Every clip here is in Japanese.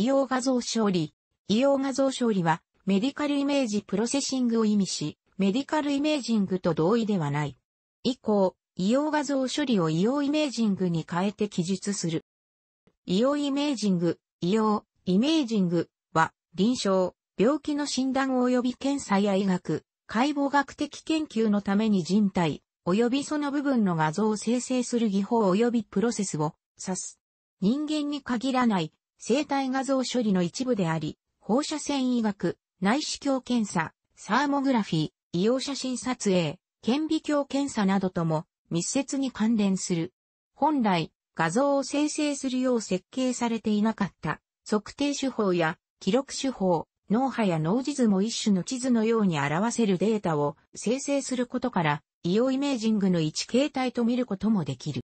医用画像処理。医用画像処理は、メディカルイメージプロセッシングを意味し、メディカルイメージングと同意ではない。以降、医用画像処理を医用イメージングに変えて記述する。医用イメージング、医用、イメージングは、臨床、病気の診断及び検査や医学、解剖学的研究のために人体、及びその部分の画像を生成する技法及びプロセスを指す。人間に限らない生体画像処理の一部であり、放射線医学、内視鏡検査、サーモグラフィー、医用写真撮影、顕微鏡検査などとも密接に関連する。本来、画像を生成するよう設計されていなかった測定手法や記録手法、脳波や脳地図も一種の地図のように表せるデータを生成することから、医療イメージングの一形態と見ることもできる。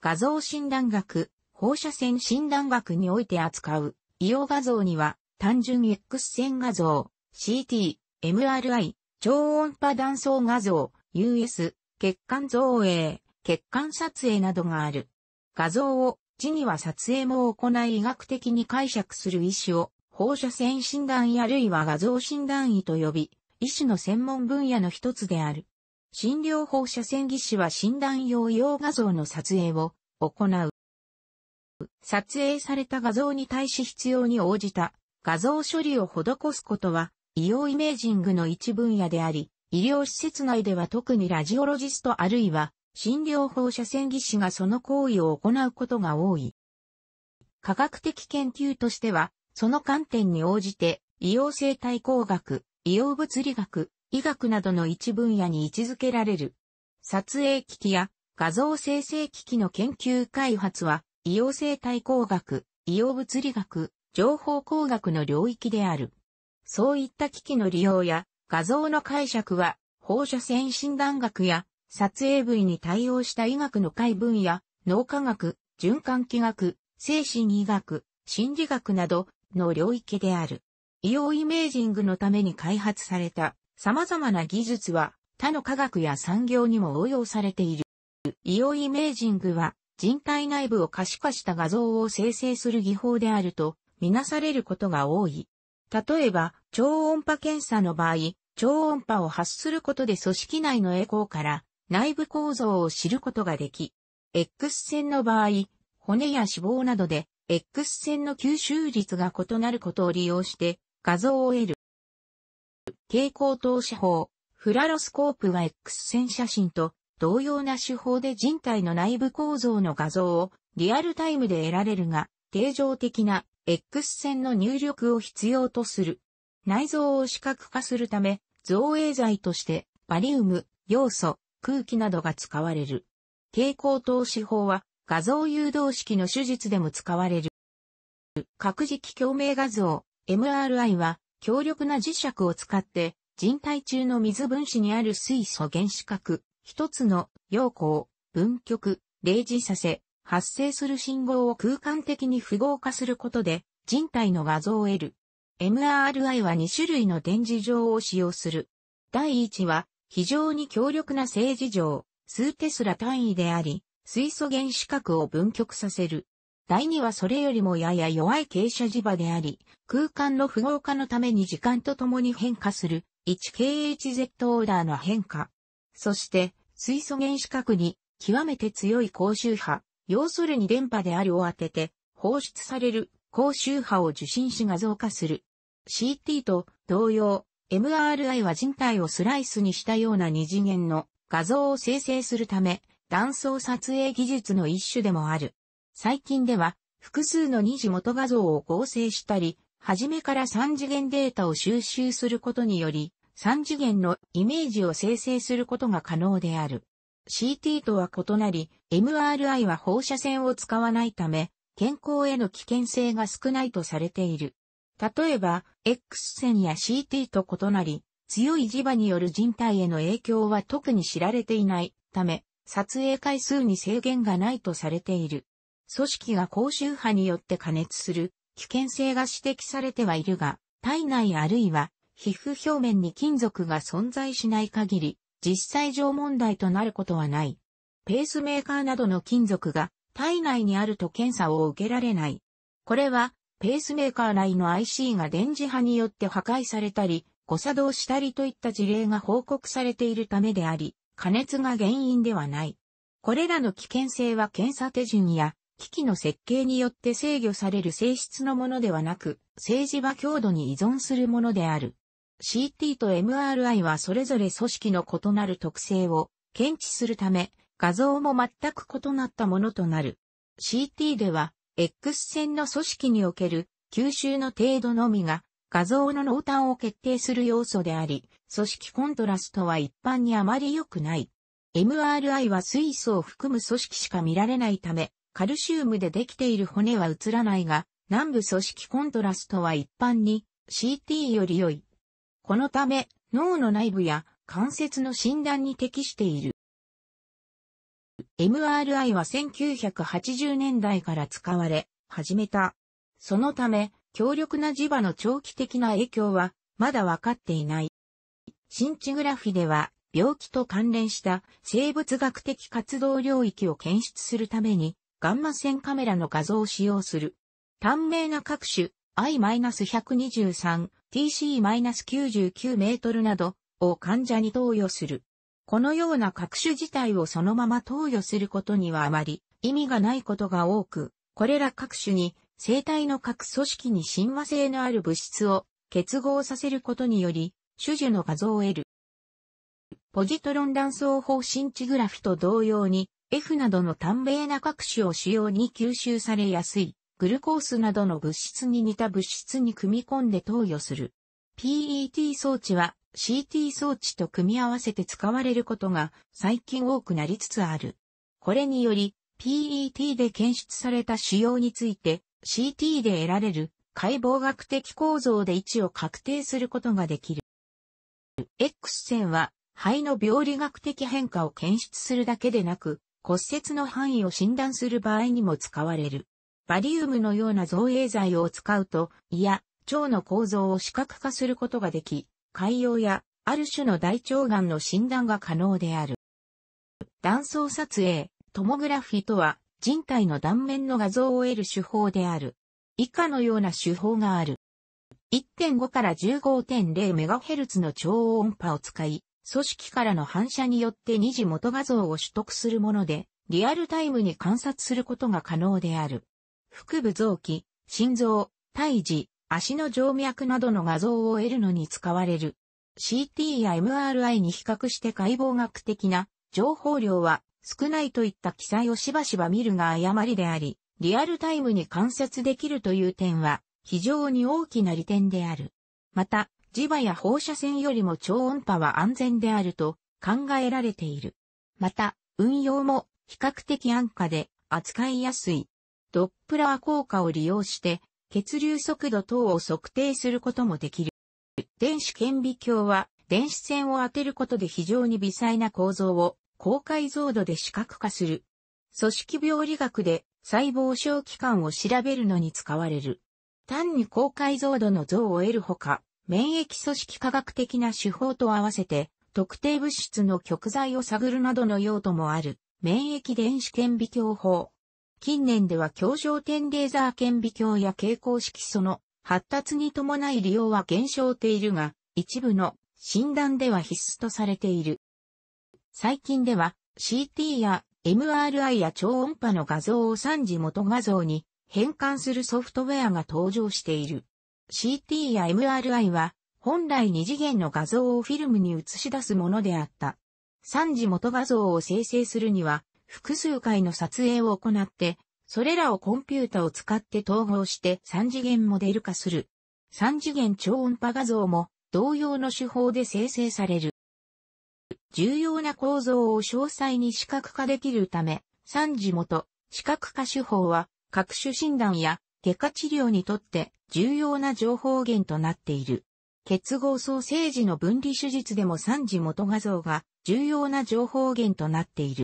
画像診断学、放射線診断学において扱う、医療画像には、単純 X 線画像、CT、MRI、超音波断層画像、US、血管造影、血管撮影などがある。画像を、字には撮影も行い医学的に解釈する医師を、放射線診断医あるいは画像診断医と呼び、医師の専門分野の一つである。診療放射線技師は診断用用画像の撮影を行う。撮影された画像に対し必要に応じた画像処理を施すことは、医療イメージングの一分野であり、医療施設内では特にラジオロジストあるいは診療放射線技師がその行為を行うことが多い。科学的研究としては、その観点に応じて、医療生態工学、医療物理学、医学などの一分野に位置づけられる。撮影機器や画像生成機器の研究開発は、医療生態工学、医療物理学、情報工学の領域である。そういった機器の利用や画像の解釈は放射線診断学や撮影部位に対応した医学の解分野、脳科学、循環器学、精神医学、心理学などの領域である。医療イメージングのために開発された様々な技術は他の科学や産業にも応用されている。医療イメージングは人体内部を可視化した画像を生成する技法であると、みなされることが多い。例えば、超音波検査の場合、超音波を発することで組織内のエコーから内部構造を知ることができ、X 線の場合、骨や脂肪などで X 線の吸収率が異なることを利用して画像を得る。蛍光透射法、フラロスコープは X 線写真と同様な手法で人体の内部構造の画像をリアルタイムで得られるが、定常的な X 線の入力を必要とする。内臓を視覚化するため、造影剤としてバリウム、要素、空気などが使われる。蛍光透視法は画像誘導式の手術でも使われる。核磁気共鳴画像、MRI は強力な磁石を使って人体中の水分子にある水素原子核、一つの陽光、分極、例示させ、発生する信号を空間的に符号化することで人体の画像を得る。MRI は2種類の電磁場を使用する。第1は非常に強力な静磁場、数テスラ単位であり、水素原子核を分極させる。第2はそれよりもやや弱い傾斜磁場であり、空間の符号化のために時間とともに変化する 1KHZ オーダーの変化。そして、水素原子核に、極めて強い高周波、要するに電波であるを当てて、放出される高周波を受信し画像化する。CT と同様、MRI は人体をスライスにしたような二次元の画像を生成するため、断層撮影技術の一種でもある。最近では、複数の二次元画像を合成したり、初めから三次元データを収集することにより、三次元のイメージを生成することが可能である。CT とは異なり、MRI は放射線を使わないため、健康への危険性が少ないとされている。例えば、X 線や CT と異なり、強い磁場による人体への影響は特に知られていないため、撮影回数に制限がないとされている。組織が高周波によって加熱する危険性が指摘されてはいるが、体内あるいは皮膚表面に金属が存在しない限り、実際上問題となることはない。ペースメーカーなどの金属が体内にあると検査を受けられない。これは、ペースメーカー内の IC が電磁波によって破壊されたり、誤作動したりといった事例が報告されているためであり、加熱が原因ではない。これらの危険性は検査手順や機器の設計によって制御される性質のものではなく、政治は強度に依存するものである。CT と MRI はそれぞれ組織の異なる特性を検知するため、画像も全く異なったものとなる。CT では、X 線の組織における吸収の程度のみが画像の濃淡を決定する要素であり、組織コントラストは一般にあまり良くない。MRI は水素を含む組織しか見られないため、カルシウムでできている骨は映らないが、南部組織コントラストは一般に CT より良い。このため、脳の内部や関節の診断に適している。MRI は1980年代から使われ、始めた。そのため、強力な磁場の長期的な影響は、まだ分かっていない。新地グラフィでは、病気と関連した生物学的活動領域を検出するために、ガンマ線カメラの画像を使用する。短命な各種 I-123 TC-99 メートルなどを患者に投与する。このような各種自体をそのまま投与することにはあまり意味がないことが多く、これら各種に生体の各組織に親和性のある物質を結合させることにより、種々の画像を得る。ポジトロン断層方新地グラフと同様に、F などの短命な各種を主要に吸収されやすい。グルコースなどの物質に似た物質に組み込んで投与する。PET 装置は CT 装置と組み合わせて使われることが最近多くなりつつある。これにより PET で検出された腫瘍について CT で得られる解剖学的構造で位置を確定することができる。X 線は肺の病理学的変化を検出するだけでなく骨折の範囲を診断する場合にも使われる。バリウムのような造影剤を使うと、胃や腸の構造を視覚化することができ、海洋やある種の大腸がんの診断が可能である。断層撮影、トモグラフィとは人体の断面の画像を得る手法である。以下のような手法がある。1.5から15.0メガヘルツの超音波を使い、組織からの反射によって二次元画像を取得するもので、リアルタイムに観察することが可能である。腹部臓器、心臓、胎児、足の静脈などの画像を得るのに使われる。CT や MRI に比較して解剖学的な情報量は少ないといった記載をしばしば見るが誤りであり、リアルタイムに観察できるという点は非常に大きな利点である。また、磁場や放射線よりも超音波は安全であると考えられている。また、運用も比較的安価で扱いやすいドップラー効果を利用して、血流速度等を測定することもできる。電子顕微鏡は、電子線を当てることで非常に微細な構造を高解像度で視覚化する。組織病理学で細胞小器官を調べるのに使われる。単に高解像度の像を得るほか、免疫組織科学的な手法と合わせて、特定物質の極材を探るなどの用途もある、免疫電子顕微鏡法。近年では強焦点レーザー顕微鏡や蛍光色素の発達に伴い利用は減少しているが、一部の診断では必須とされている。最近では CT や MRI や超音波の画像を3次元画像に変換するソフトウェアが登場している。CT や MRI は本来2次元の画像をフィルムに映し出すものであった。3次元画像を生成するには複数回の撮影を行って、それらをコンピュータを使って統合して3次元モデル化する。3次元超音波画像も同様の手法で生成される。重要な構造を詳細に視覚化できるため、3次元視覚化手法は各種診断や外科治療にとって重要な情報源となっている。結合創生時の分離手術でも3次元画像が重要な情報源となっている。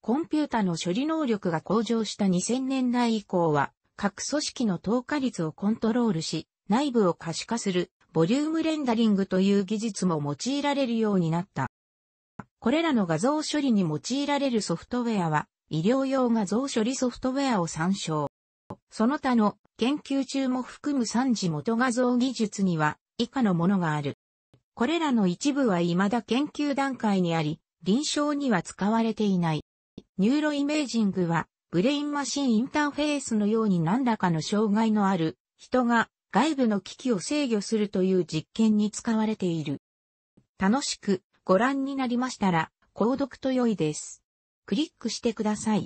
コンピュータの処理能力が向上した2000年代以降は、各組織の透過率をコントロールし、内部を可視化する、ボリュームレンダリングという技術も用いられるようになった。これらの画像処理に用いられるソフトウェアは、医療用画像処理ソフトウェアを参照。その他の研究中も含む3次元画像技術には以下のものがある。これらの一部は未だ研究段階にあり、臨床には使われていない。ニューロイメージングは、ブレインマシンインターフェースのように何らかの障害のある人が外部の機器を制御するという実験に使われている。楽しくご覧になりましたら、購読と良いです。クリックしてください。